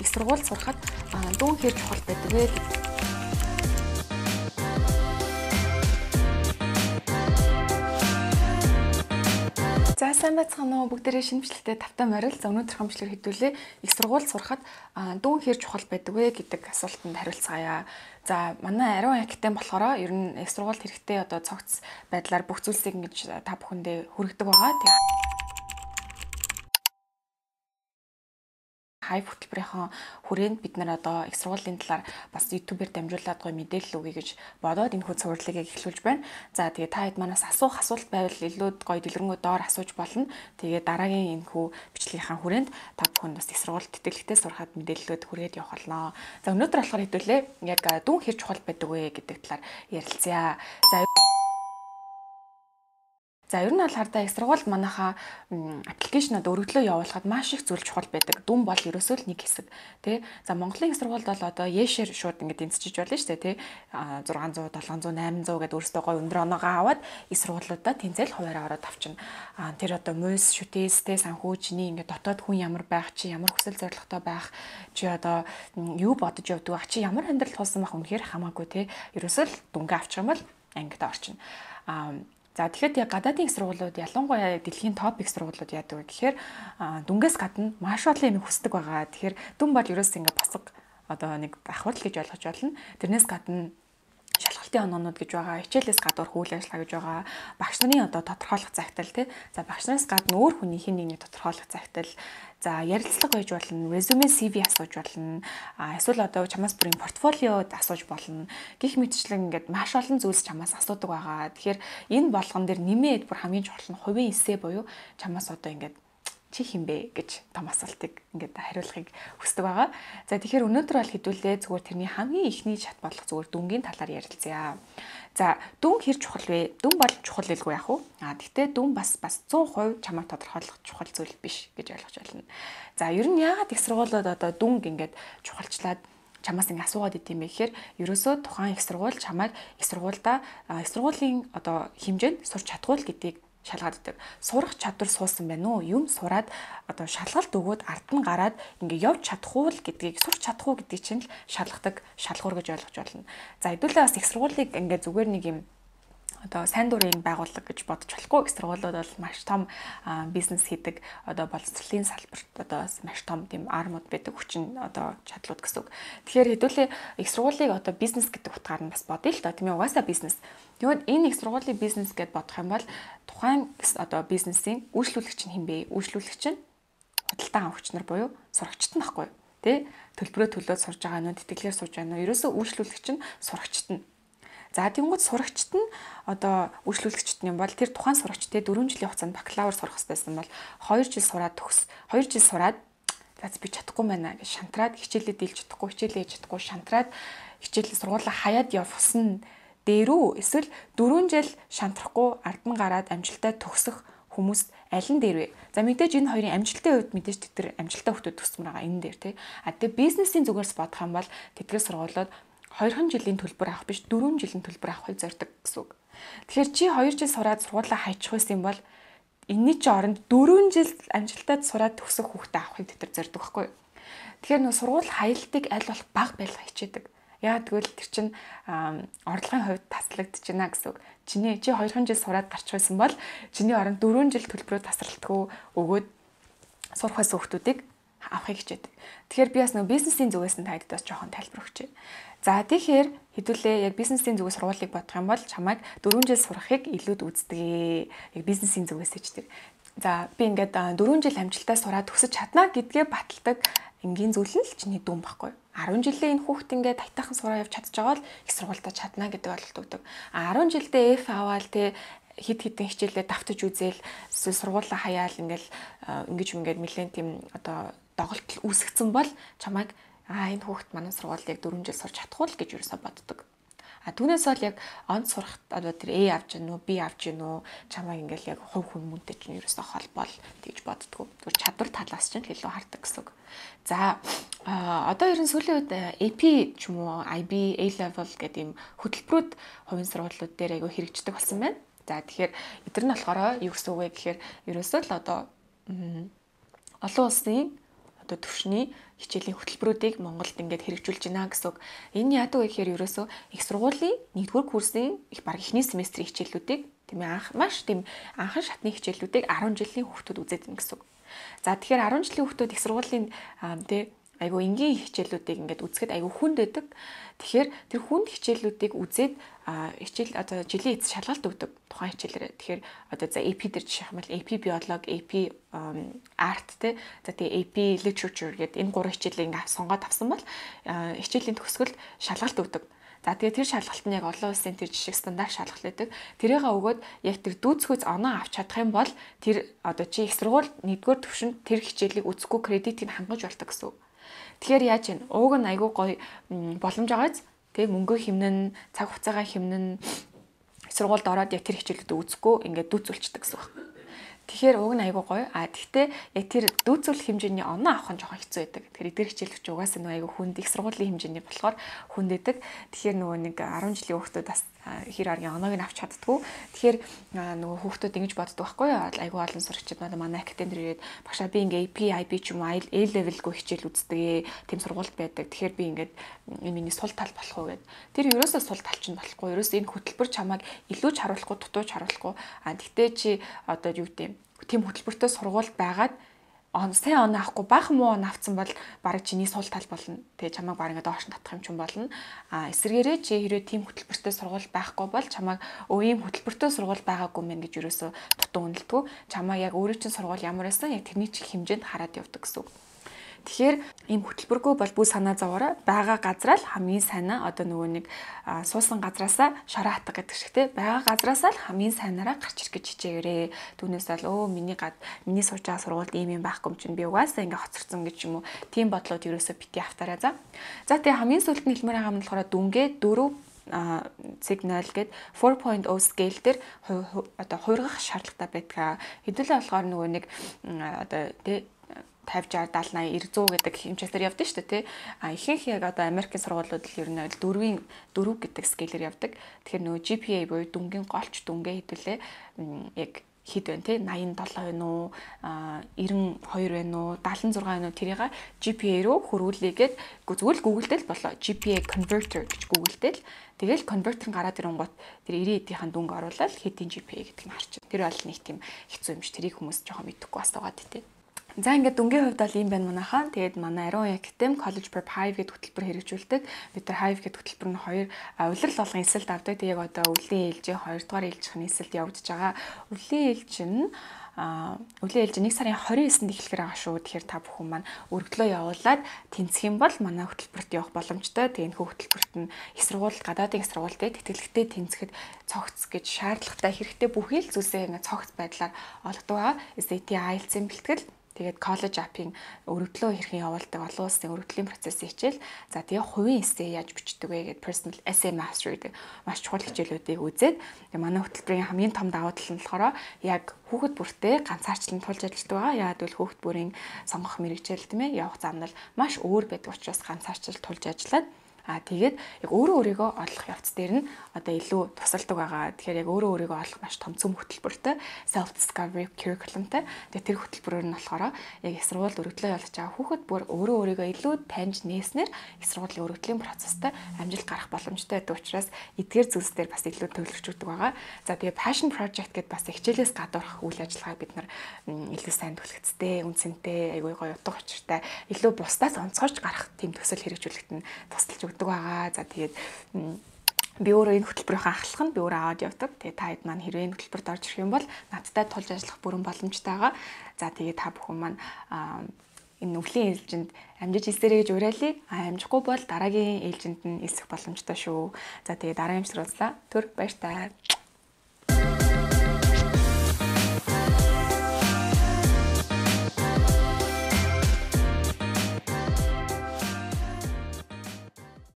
их сургууль сурахад дүүн хэр чухал байдаг вэ гэдэг За сайн байцгаана уу бүгдээрээ шинэмжлэлтэй тавтай морил за өнөөдөр хамшлыг хөтөлөө их сургууль сурахад дүүн хэр чухал байдаг вэ гэдэг асуултанд хариуцгаая. За манай ариун актем болохоор ер нь их сургууль хэрэгтэй одоо цогц байдлаар бүх зүйлсийг ингэж та бүхэндээ хүргэдэг байгаа. хайв хөтөлбөрийнхөө хүрээнд бид нар одоо их сургуулийн талаар бас YouTube-ээр дамжуулаад гоё мэдээлэл өгье гэж бодоод энэ хүү цувралыг эхлүүлж байна. За тэгээ та хэд манаас асуух асуулт байвал илүү гоё дэлгэрэнгүй доор асууж болно. Тэгээ дараагийн энэ хүү бичлэгийнхаа хүрээнд та бүхэн бас их сургуульд тэтгэлэгтэй сурахад мэдээллүүд хүргээд явах болно. За өнөөдөр болохоор хэдүүлээ яг дүүн хэр чухал байдаг вэ гэдэг талаар ярилцъя. За За ер нь бол хардаа их сургуульд манайхаа аппликейшнад өргөдлөө явуулахад маш их зүйл чухал байдаг. Дүн бол ерөөсөө л нэг хэсэг тий. За Монголын их сургуульд бол одоо яшэр шууд ингэ дэнсчиж болно шүү дээ тий. 600, 700, 800 гэдэг өөрөөсөө гой өндөр оноогоо аваад их сургуулиудаа тэнцэл хуваараа ороод авчна. Аа тэр одоо мөс, шүтээс тий санхүүчний ингэ дотоод хүн ямар байх чи ямар хүсэл зоригтой байх чи одоо юу бодож явдгаа чи ямар амьдрал тулсан байх үнэхээр хамаагүй тий. Ерөөсөө л дүнгээ авчих юм бол ангид орчно. Аа За тэгэхэд яг гадаадын сургуулиуд ялангуяа дэлхийн топ их сургуулиуд яадаг вэ гэхээр дүнгээс гадна маш олон юм хүсдэг байгаа. Тэгэхээр дүн бол ерөөс ингээ босго одоо нэг давхар л гэж ойлгож байна. Тэрнээс гадна шалгалтын оноонууд гэж байгаа, хичээлээс гадуур үйл ажиллагаа гэж байгаа, багш нарын одоо тодорхойлох цагтл тий. За багш нараас гадна өөр хүний хин нэгний тодорхойлох цагтл За ярилцлага байж болно, резюме, CV асууж болно. А эсвэл одоо чамаас бүрийн портфолиод асууж болно. Гэх мэтчлэн ингээд маш олон зүйлс чамаас асуудаг байгаа. Тэгэхээр энэ болгон дээр нэмээд бүр хамгийн чухал нь хувийн эссе буюу чамаас одоо ингээд чи хинбэ гэж том асуултыг ингээд хариулахыг хүсдэг байгаа. За тэгэхээр өнөөдөр бол хэдүүлээ зүгээр тэрний хамгийн ихний шат болох зүгээр дүнгийн талаар ярилцъя. За дүн хэр чухал вэ? Дүн бол чухал илгүй яах вэ? А тэгтээ дүн бас бас 100% чамаа тодорхойлох чухал зүйл биш гэж ойлгож байна. За ер нь яагаад их сургуулиуд одоо дүнг ингээд чухалчлаад чамаас ингэ асуугаад идэм бэ гэхээр ерөөсөө тухайн их сургууль чамайг их сургуульда их сургуулийн одоо хэмжээнд сурч чадгүй л гэдгийг шалгааддаг. Сурах чадвар суусан байна уу? Юм сураад одоо шалгалт өгөөд ард нь гараад ингээ явж чадах уу гэдгийг сурч чадах уу гэдгийг чинь л шалгадаг шалгуур гэж ойлгож болно. За хэдүүлээ бас их сургуулийг ингээ зүгээр нэг юм одоо сайн дурын байгууллага гэж бодож болохгүй их сургуулиуд бол маш том бизнес хийдэг одоо боловсролын салбарт одоо маш том тийм армууд байдаг хүчин одоо чадлууд гэсэн үг. Тэгэхээр хэдүүлээ их сургуулийг одоо бизнес гэдэг утгаар нь бас бодъё л доо тийм угаасаа бизнес. Тэгвэл энэ их сургуулийн бизнес гэд бодох юм бол тухайн одоо бизнесийн үйлчлүүлэгч нь хинбэ? Үйлчлүүлэгч нь худалдан авагч нар буюу сурагчт нь баггүй тий төлбөрөө төлөөд сурж байгаа нь тэтгэлгээр сурж байгаа нь ерөөсөө үйлчлүүлэгч нь сурагчт нь За тэнгууд сурагчт нь одоо үйлчлүүлэгчт нь бол тэр тухайн сурагч те 4 жилийн хугацаанд бакалавр сурах хэрэгтэйсэн бол 2 жил сураад төгс 2 жил сураад за би чадахгүй байна гэж шантраад хичээлээ дийлж чадахгүй хичээлээ хийж чадахгүй шантраад хичээлээ сургуулаа хаяад явсан дээрүү эсвэл 4 жил шантрахгүй ард нь гараад амжилтаа төгсөх хүмүүст аль нь дээр вэ? За мэдээж энэ хоёрын амжилттай хувьд мэдээж тэд нар амжилттай хүмүүс төсмөр байгаа энэ дээр тий. А тэгээ бизнесийн зүгээрс бодох юм бол тэдгээр сургуулиуд 2 жилийн төлбөр авах биш 4 жилийн төлбөр авахыг зорддог гэсэн үг. Тэгэхээр чи 2 жил сураад сургуулаа хайчих байсан юм бол энэний чи оронд 4 жил амжилтад сураад төгсөх хүүхдээ авахыг тэтэр зорддог байхгүй юу? Тэгэхээр нөө сургууль хаялтыг аль болох бага байлга хичээдэг. Яа тэгвэл тэр чин орлогын хувьд таслагдчихна гэсэн үг. Чиний чи 2 жил сураад гарч байсан бол чиний оронд 4 жил төлбөрөө тасралтгүй өгөөд сурах байсан хүүхдүүдийг авахыг хичээдэг. Тэгэхээр би бас нөө бизнесийн зүгээс нь танд бас жоохон тайлбар өгч байна. За тийхээр хэдүүлээ яг бизнесийн зүгээс сургуулийг бодох юм бол чамайг 4 жил сурахыг илүүд үздэг ээ. Яг бизнесийн зүгээс ч тэр. За би ингээд 4 жил амжилтаа сураад төсөж чадна гэдгээ баталдаг энгийн зүйл нь л чиний дүн баггүй. 10 жилийн энэ хүүхд ингээд тайтайхан сураа явж чадж байгаа бол их сургуультай чадна гэдэг ойлголт өгдөг. 10 жилдээ F аваад те хит хитэн хичээлээ давтаж үзэл эсвэл сургуулаа хаяал ингээл ингэж ингээд нэлен тийм одоо доголдол үүсгэсэн бол чамайг аа энэ хүүхэд манай сургуулийг 4 жил сурч чадахгүй л гэж ерөөсөө боддог. А түүнээс бол яг онд сурах одоо тэр A авч гинөө B авч гинөө чамайг ингээл яг хувь хүн мөнтэй чинь ерөөсөө холбоол тэгж боддгоо. Түр чадвар талаас чинь илүү хардаг гэсэн үг. За одоо ерэн сүүлийн үед э, AP ч юм уу IB A level гэдэг ийм хөтөлбөрүүд хувийн сургуулиуд дээр айгүй хэрэгждэг болсон байна. За тэгэхээр эдгээр нь болохоор юу гэсэн үг вэ гэхээр ерөөсөө л одоо олон улсын одоо төвшний хичээлийн хөтөлбөрүүдийг Монголд ингээд хэрэгжүүлж байна гэсэн үг. Энэ яадаг вэ гэхээр ерөөсөө их сургуулийн 1-р курсын их баг эхний семестрийн хичээлүүдийг тийм ээ анх маш тийм анхан шатны хичээлүүдийг 10 жилийн хүүхдүүд үзээд байна гэсэн үг. За тэгэхээр 10 жилийн хүүхдүүд их сургуулийн тий айгүй энгийн хичээлүүдийг ингээд үзэхэд айгүй хүнд байдаг. Тэгэхээр тэр хүнд хичээлүүдийг үзээд хичээл одоо жилийн эцэс шалгалт өгдөг тухайн хичээлээрээ. Тэгэхээр одоо за AP дээр жишээ хамбал AP биологи, AP арт те за тэгээ AP literature гэдэг энэ гурван хичээлийг ингээд сонгоод авсан бол хичээлийн төгсгөлд шалгалт өгдөг. За тэгээ тэр шалгалт нь яг олон улсын тэр жишээ стандарт шалгалт байдаг. Тэрийгээ өгөөд яг тэр дүүцхүйц оноо авч чадах юм бол тэр одоо чи их сургууль нэгдүгээр төвшөнд тэр хичээлийг үзэхгүй кредитийг хангаж болдог гэсэн үг. Тэгэхээр яаж вэ? Ууг нь айгүй гоё боломж байгааз тэг мөнгө хэмнэн, цаг хугацаагаа хэмнэн сургуульд ороод яг тэр хичээлүүд үүсэхгүй ингээд дүүцүүлчихдэг гэсэн байна. Тэгэхээр уг нь айгүй гоё. А тэгтээ яг тэр дүүцүүлэх хэмжээний оноо авах нь жоохон хэцүү байдаг. Тэгэхээр эдгэр хичээлч угаасаа нөгөө айгүй хүнд их сургуулийн хэмжээний болохоор хүндэдэг. Тэгэхээр нөгөө нэг 10 жилийн хүүхдүүд бас хэр аргийн оноог нь авч чаддгүй. Тэгэхээр нөгөө хүүхдүүд ингэж боддог байхгүй юу? Айгүй олон сурагчид манай академид ирээд багшаа би ингээ AP, IB ч юм уу A level-гүй хичээл үздэг ээ. Тэм сургуульд байдаг. Тэгэхээр би ингээд энэ миний сул тал болох уу гэд. Тэр ерөөсөө сул тал чинь болохгүй. Ерөөсөө энэ хөтөлбөр чамайг илүү ч харуулахгүй, дутуу ч харуулахгүй. А тэгтээ чи одоо юу гэдэг тийм хөтөлбөртэй сургууль байгаад он сайн он авахгүй бах муу он авцсан бол баг чиний суул тал болно. Тэгээ чамайг баг ингээд доош нь татах юм ч юм болно. А эсэргээрээ чи хэрвээ тийм хөтөлбөртэй сургууль байхгүй бол чамайг өө ийм хөтөлбөртэй сургууль байгаагүй мэн гэж юу өсө тутун үнэлтгүү. Чамаа яг өөрөө чинь сургууль ямар байсан яг тэрний чих хэмжээнд хараад явдаг гэсэн үг. Тэгэхээр ийм хөтөлбөргүй бол бүх санаа зовоороо байгаа газраа л хамгийн сайнаа одоо нөгөө нэг суусан газраасаа шараа хатга гэдэг шиг те байгаа газраасаа л хамгийн сайнаараа гарч ирэх гэж хичээгээрээ. Түүнээс бол өө миний гад миний сууж байгаа сургуульд ийм юм байхгүй юм чинь би угаасаа ингээ хоцорсон гэж юм уу. Тийм бодлоод ерөөсөө бити автаарай за. За тэгээ хамгийн сүүлд нь хэлмээр байгаа юм болохоор дүнгээ дөрөв сигнал гэд 4.0 scale дээр одоо хуургах шаардлагатай байдаг. Хэдүүлээ болохоор нөгөө нэг одоо тий 50 60 70 80 100 гэдэг хэмжээсээр явдаг шүү дээ тий. А ихэнх яг одоо Америкийн сургуулиуд л ер нь бол дөрвийн дөрөв гэдэг скейлээр явдаг. Тэгэхээр нөгөө GPA буюу дүнгийн голч дүнгээ хэдүүлээ яг хэд байна те 87 байна уу 92 байна уу 76 байна уу тэрийг GPA руу хөрвүүлээгээд зүгээр л Google-дэл болоо GPA converter гэж Google-дэл тэгэл конвертер гараад ирэнгуут тэр 90-ийнхаа дүнг оруулаад хэдийн GPA гэдэг нь харчих. Тэр бол нэг тийм хэцүү юмш тэрийг хүмүүс жоохон мэдэхгүй бас байгаа тийм. За ингээд дүнгийн хувьд бол ийм байна манайхаа. Тэгээд манай Arion Academy College Prep Hive гэдэг хөтөлбөр хэрэгжүүлдэг. Бид нар Hive гэдэг хөтөлбөр нь хоёр улирал болгон эсэлд авдаг. Тэгээд одоо өвлийн ээлжийн 2 дугаар ээлжийн эсэлд явагдаж байгаа. Өвлийн ээлж нь өвлийн ээлж 1 сарын 29-нд эхлэхээр байгаа шүү. Тэгэхээр та бүхэн маань өргөдлөө явуулаад тэнцэх юм бол манай хөтөлбөрт явах боломжтой. Тэгээд энэ хөтөлбөрт нь их сургууль, гадаадын их сургуульд тэтгэлэгтэй тэнцэхэд цогц гэж шаардлагатай хэрэгтэй бүхий л зүйлсээ ингээд цогц байдлаар олгодог. SAT IELTS-ийн бэлтгэл Тэгээд коллеж апын өргөдлөө хэрхэн явуулдаг олон улсын өргөдлийн процессыг хичээл. За тэгээ хувийн эссе яаж бичдэг вэ гэдэг personal essay mastery гэдэг маш чухал хичээлүүдийг үзээд тэгээ манай хөтөлбөрийн хамгийн том давуу тал нь болохоор яг хүүхэд бүртээ ганцаарчлан тулж ажилладаг байгаа. Яагад бол хүүхэд бүрийн сонгох мэрэгжил тийм ээ явах зам нь маш өөр байдаг учраас ганцаарчлан тулж ажиллаад А тэгээд яг өөрөө өөрийгөө олох явц дээр нь одоо илүү тусалдаг байгаа. Тэгэхээр яг өөрөө өөрийгөө олох маш том цөм хөтөлбөртэй self discovery curriculumтай. Тэгээд тэр хөтөлбөрөөр нь болохоор яг их сургуульд өргөдлөө явуулж байгаа хүүхэд бүр өөрөө өөрийгөө илүү таньж нээснээр их сургуулийн өргөдлийн процесстай амжилт гарах боломжтой гэдэг учраас эдгээр зүйлс дээр бас илүү төвлөрчүүлдэг байгаа. За тэгээд passion project гэдээ бас хичээлээс гадуурх үйл ажиллагааг бид нар илүү сайн түлхэцтэй, үнцэнтэй, айгүй гоё утга учиртай, илүү бусдаас онцгойч гарах тийм төсөл хэрэгжүүлэхэд нь тусалж явдаг байгаа. За тэгээд би өөрөө энэ хөтөлбөрийнхөө ахлах нь би өөрөө аваад явдаг. Тэгээ та хэд маань хэрвээ энэ хөтөлбөрт орж ирэх юм бол надтай тулж ажиллах бүрэн боломжтойгоо. За тэгээ та бүхэн маань энэ өвлийн ээлжинд амжиж хэлсээрэй гэж уриалъя. А амжихгүй бол дараагийн ээлжинд нь хэлсэх боломжтой шүү. За тэгээ дараа юмсрууллаа. Төр баяр таа.